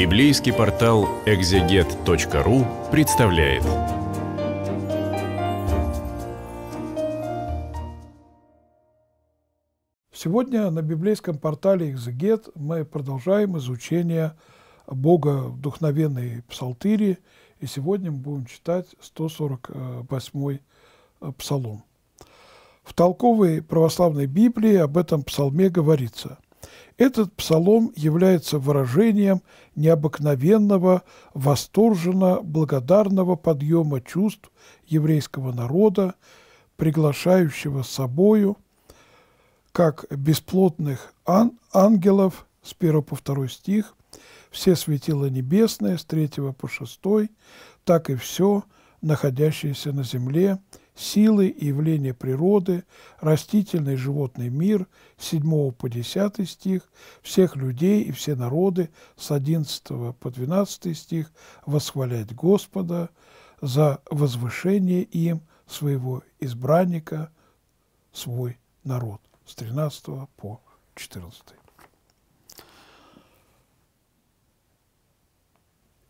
Библейский портал экзегет.ру представляет. Сегодня на библейском портале «Экзегет» мы продолжаем изучение Бога вдохновенной Псалтири, и сегодня мы будем читать 148-й э, Псалом. В толковой православной Библии об этом псалме говорится – этот псалом является выражением необыкновенного, восторженно-благодарного подъема чувств еврейского народа, приглашающего с собою, как бесплотных ан ангелов с 1 по 2 стих, все светила небесные с 3 по 6, так и все, находящееся на земле силы и явления природы, растительный и животный мир, с 7 по 10 стих, всех людей и все народы, с 11 по 12 стих, восхвалять Господа за возвышение им своего избранника, свой народ, с 13 по 14.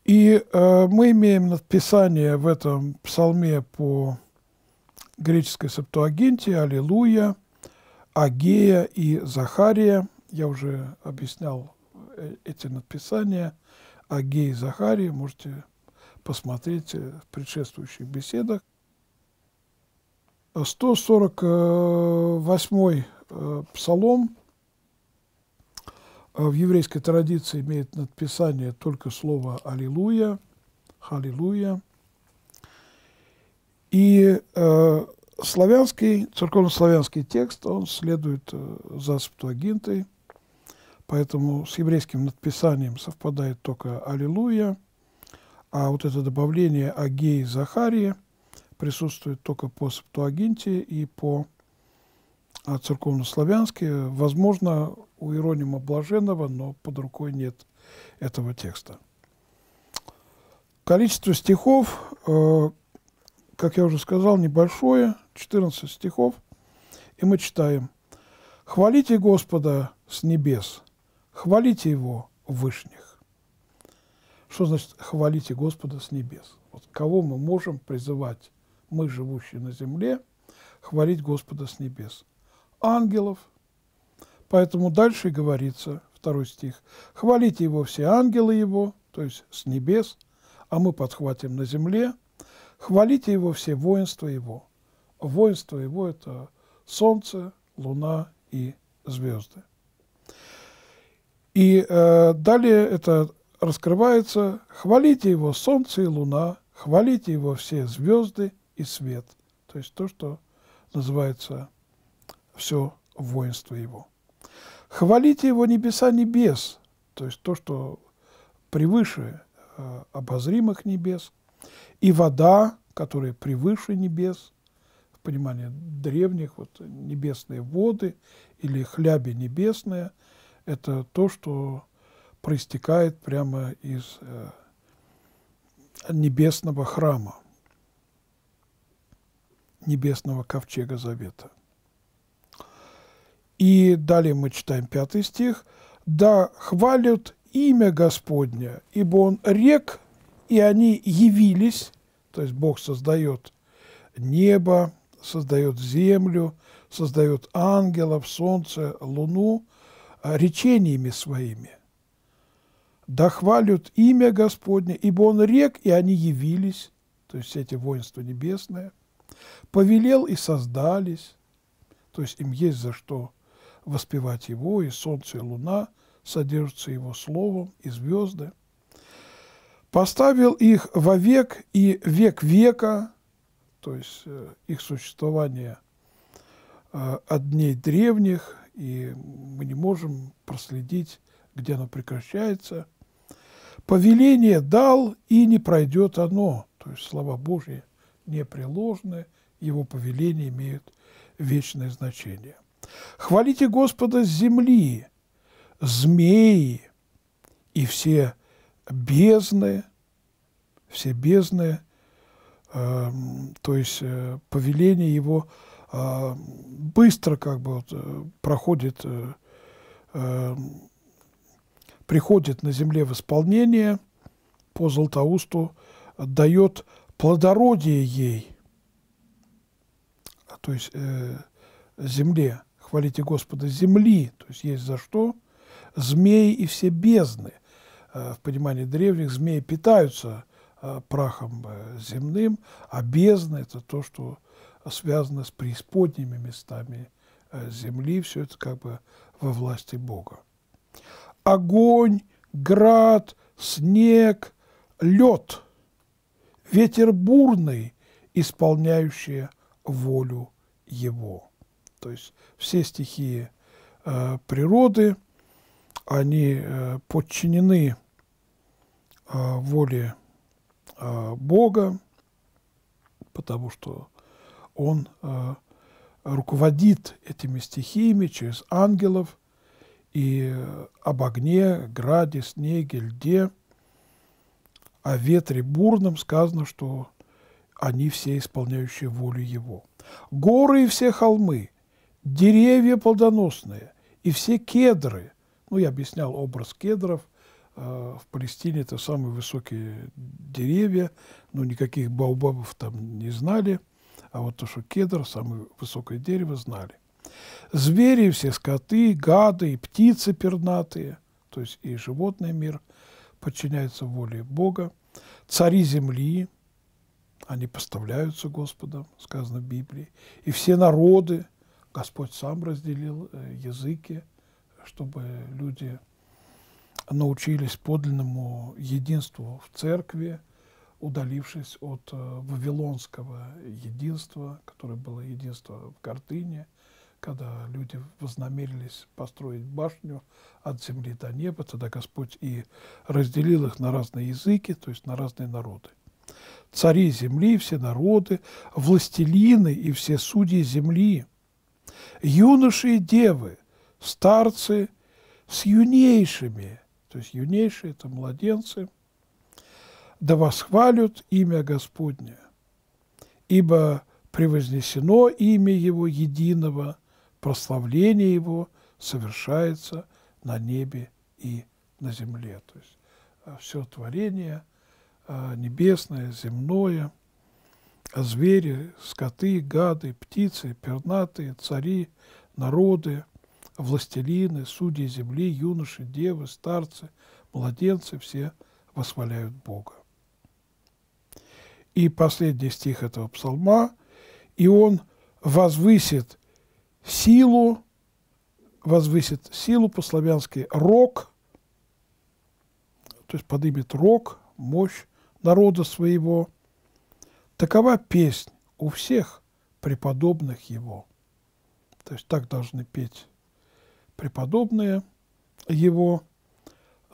И э, мы имеем надписание в этом псалме по греческой септуагинте, Аллилуйя, Агея и Захария. Я уже объяснял э, эти надписания Агея и Захария, можете посмотреть э, в предшествующих беседах. 148 э, псалом в еврейской традиции имеет надписание только слово «Аллилуйя», Халилуйя. И э, славянский, церковнославянский текст, он следует э, за Септуагинтой, поэтому с еврейским надписанием совпадает только «Аллилуйя», а вот это добавление «Агей Захарии присутствует только по Септуагинте и по а, церковнославянски. Возможно, у Иеронима Блаженного, но под рукой нет этого текста. Количество стихов, э, как я уже сказал, небольшое, 14 стихов, и мы читаем. «Хвалите Господа с небес, хвалите Его вышних». Что значит «хвалите Господа с небес»? Вот кого мы можем призывать, мы, живущие на земле, хвалить Господа с небес? Ангелов. Поэтому дальше говорится, второй стих, «Хвалите Его все ангелы Его», то есть с небес, а мы подхватим на земле – Хвалите его все, воинство его. Воинство его – это солнце, луна и звезды. И э, далее это раскрывается. Хвалите его солнце и луна, хвалите его все звезды и свет. То есть то, что называется все воинство его. Хвалите его небеса небес, то есть то, что превыше э, обозримых небес, и вода, которая превыше небес, в понимании древних, вот небесные воды или хляби небесная, это то, что проистекает прямо из э, небесного храма, небесного ковчега завета. И далее мы читаем пятый стих. «Да хвалят имя Господня, ибо Он рек и они явились, то есть Бог создает небо, создает землю, создает ангелов, солнце, луну а, речениями своими. Дохвалят имя Господне, ибо Он рек, и они явились, то есть эти воинства небесные, повелел и создались, то есть им есть за что воспевать Его, и солнце, и луна содержатся Его словом, и звезды – поставил их во век и век века, то есть э, их существование э, от дней древних, и мы не можем проследить, где оно прекращается. Повеление дал, и не пройдет оно, то есть слова Божьи непреложны, его повеления имеют вечное значение. Хвалите Господа с земли, змеи и все бездны, все бездны, э, то есть э, повеление его э, быстро как бы вот, э, проходит, э, э, приходит на земле в исполнение по Златоусту, дает плодородие ей, а, то есть э, земле, хвалите Господа, земли, то есть есть за что, змеи и все бездны – Э, в понимании древних, змеи питаются э, прахом э, земным, а бездна – это то, что связано с преисподними местами земли, все это как бы во власти Бога. Огонь, град, снег, лед, ветер бурный, исполняющие волю его. То есть все стихии э, природы – они э, подчинены а, воле а, Бога, потому что Он э, руководит этими стихиями через ангелов и э, об огне, граде, снеге, льде, о ветре бурном сказано, что они все исполняющие волю Его. Горы и все холмы, деревья плодоносные и все кедры – ну, я объяснял образ кедров. А, в Палестине это самые высокие деревья, но ну, никаких баубабов там не знали. А вот то, что кедр, самое высокое дерево, знали. Звери все, скоты, гады, и птицы пернатые, то есть и животный мир подчиняется воле Бога. Цари земли, они поставляются Господом, сказано в Библии. И все народы, Господь сам разделил э, языки, чтобы люди научились подлинному единству в церкви, удалившись от э, вавилонского единства, которое было единство в картине, когда люди вознамерились построить башню от земли до неба, тогда Господь и разделил их на разные языки, то есть на разные народы. Цари земли, все народы, властелины и все судьи земли, юноши и девы – старцы с юнейшими, то есть юнейшие – это младенцы, да восхвалят имя Господне, ибо превознесено имя Его единого, прославление Его совершается на небе и на земле. То есть а, все творение а, небесное, земное, а звери, скоты, гады, птицы, пернатые, цари, народы – властелины, судьи земли, юноши, девы, старцы, младенцы все восхваляют Бога. И последний стих этого псалма, и он возвысит силу, возвысит силу по-славянски рок, то есть поднимет рок, мощь народа своего. Такова песнь у всех преподобных его. То есть так должны петь преподобные его,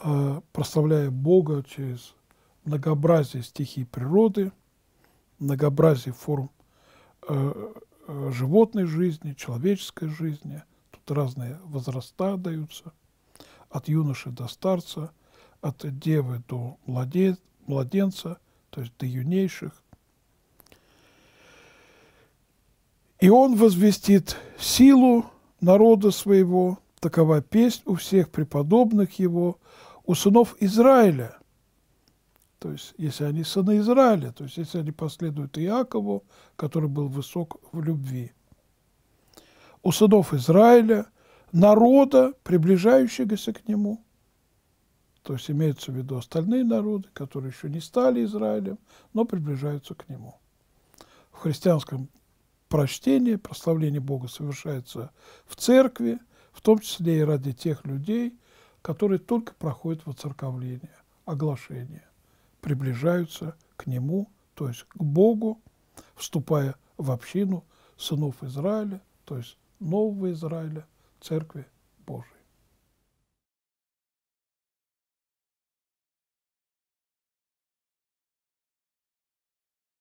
э, прославляя Бога через многообразие стихий природы, многообразие форм э, э, животной жизни, человеческой жизни. Тут разные возраста даются, от юноши до старца, от девы до младенца, то есть до юнейших. И он возвестит силу народа своего, такова песнь у всех преподобных его, у сынов Израиля, то есть если они сыны Израиля, то есть если они последуют Иакову, который был высок в любви, у сынов Израиля, народа, приближающегося к нему, то есть имеются в виду остальные народы, которые еще не стали Израилем, но приближаются к нему. В христианском прочтении прославление Бога совершается в церкви – в том числе и ради тех людей, которые только проходят воцерковление, оглашение, приближаются к Нему, то есть к Богу, вступая в общину сынов Израиля, то есть нового Израиля, Церкви Божией.